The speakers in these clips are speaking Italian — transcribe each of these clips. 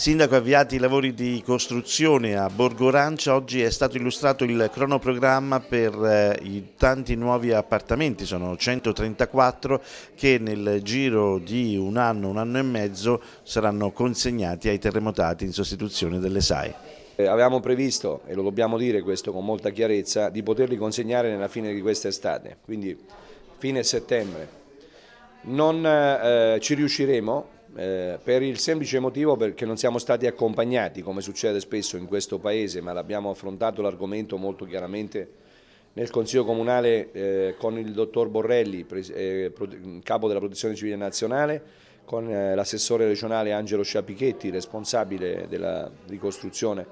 Sindaco, avviati i lavori di costruzione a Borgo Rancia, oggi è stato illustrato il cronoprogramma per eh, i tanti nuovi appartamenti, sono 134 che nel giro di un anno, un anno e mezzo saranno consegnati ai terremotati in sostituzione delle SAE. Eh, avevamo previsto, e lo dobbiamo dire questo con molta chiarezza, di poterli consegnare nella fine di questa estate, quindi fine settembre. Non eh, ci riusciremo eh, per il semplice motivo perché non siamo stati accompagnati, come succede spesso in questo Paese, ma l'abbiamo affrontato l'argomento molto chiaramente nel Consiglio Comunale eh, con il Dottor Borrelli, eh, Capo della Protezione Civile Nazionale, con eh, l'assessore regionale Angelo Sciapichetti, responsabile della ricostruzione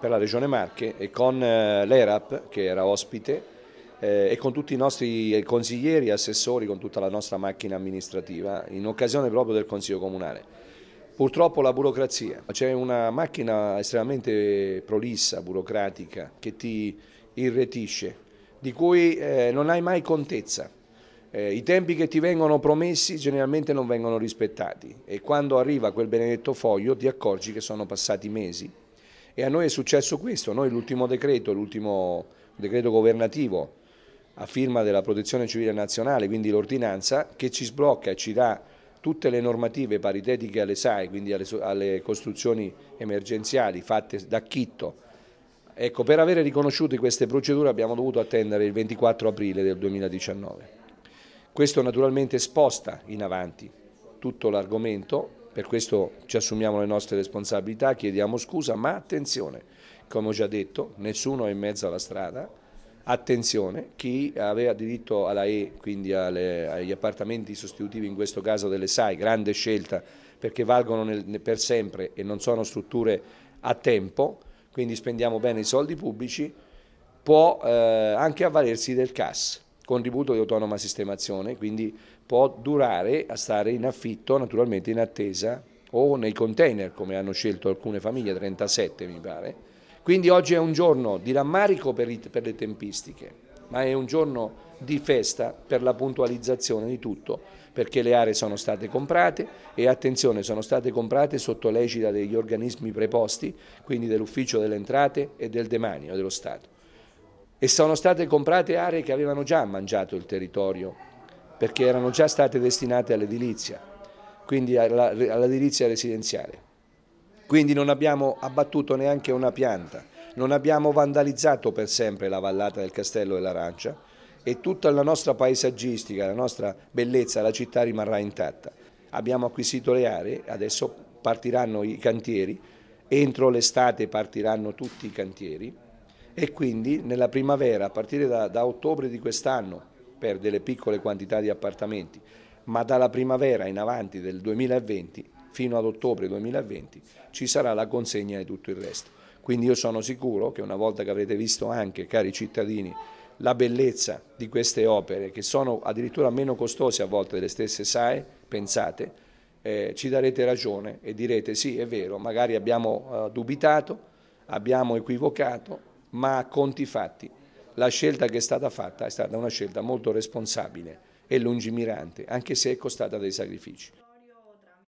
per la Regione Marche, e con eh, l'ERAP, che era ospite, eh, e con tutti i nostri consiglieri, assessori, con tutta la nostra macchina amministrativa in occasione proprio del Consiglio Comunale. Purtroppo la burocrazia, c'è una macchina estremamente prolissa, burocratica, che ti irretisce, di cui eh, non hai mai contezza. Eh, I tempi che ti vengono promessi generalmente non vengono rispettati e quando arriva quel benedetto foglio ti accorgi che sono passati mesi. E a noi è successo questo, noi l'ultimo decreto, l'ultimo decreto governativo a firma della Protezione Civile Nazionale, quindi l'ordinanza, che ci sblocca e ci dà tutte le normative paritetiche alle SAI, quindi alle, alle costruzioni emergenziali fatte da Chitto. Ecco, per avere riconosciute queste procedure abbiamo dovuto attendere il 24 aprile del 2019. Questo naturalmente sposta in avanti tutto l'argomento, per questo ci assumiamo le nostre responsabilità, chiediamo scusa, ma attenzione, come ho già detto, nessuno è in mezzo alla strada, Attenzione, chi aveva diritto alla E, quindi alle, agli appartamenti sostitutivi in questo caso delle SAI, grande scelta perché valgono nel, per sempre e non sono strutture a tempo, quindi spendiamo bene i soldi pubblici, può eh, anche avvalersi del CAS, contributo di autonoma sistemazione, quindi può durare a stare in affitto naturalmente in attesa o nei container come hanno scelto alcune famiglie, 37 mi pare, quindi oggi è un giorno di rammarico per, le tempistiche, ma è un giorno di festa per la puntualizzazione di tutto, perché le aree sono state comprate e attenzione, sono state comprate sotto l'egida degli organismi preposti, quindi dell'ufficio delle entrate e del demanio dello Stato. E sono state comprate aree che avevano già mangiato il territorio, perché erano già state destinate all'edilizia, quindi all'edilizia residenziale. Quindi non abbiamo abbattuto neanche una pianta, non abbiamo vandalizzato per sempre la vallata del Castello dell'Arancia e tutta la nostra paesaggistica, la nostra bellezza, la città rimarrà intatta. Abbiamo acquisito le aree, adesso partiranno i cantieri, entro l'estate partiranno tutti i cantieri e quindi nella primavera, a partire da, da ottobre di quest'anno, per delle piccole quantità di appartamenti, ma dalla primavera in avanti del 2020 fino ad ottobre 2020 ci sarà la consegna di tutto il resto. Quindi io sono sicuro che una volta che avrete visto anche, cari cittadini, la bellezza di queste opere, che sono addirittura meno costose a volte delle stesse SAE, pensate, eh, ci darete ragione e direte sì, è vero, magari abbiamo eh, dubitato, abbiamo equivocato, ma a conti fatti la scelta che è stata fatta è stata una scelta molto responsabile e lungimirante, anche se è costata dei sacrifici.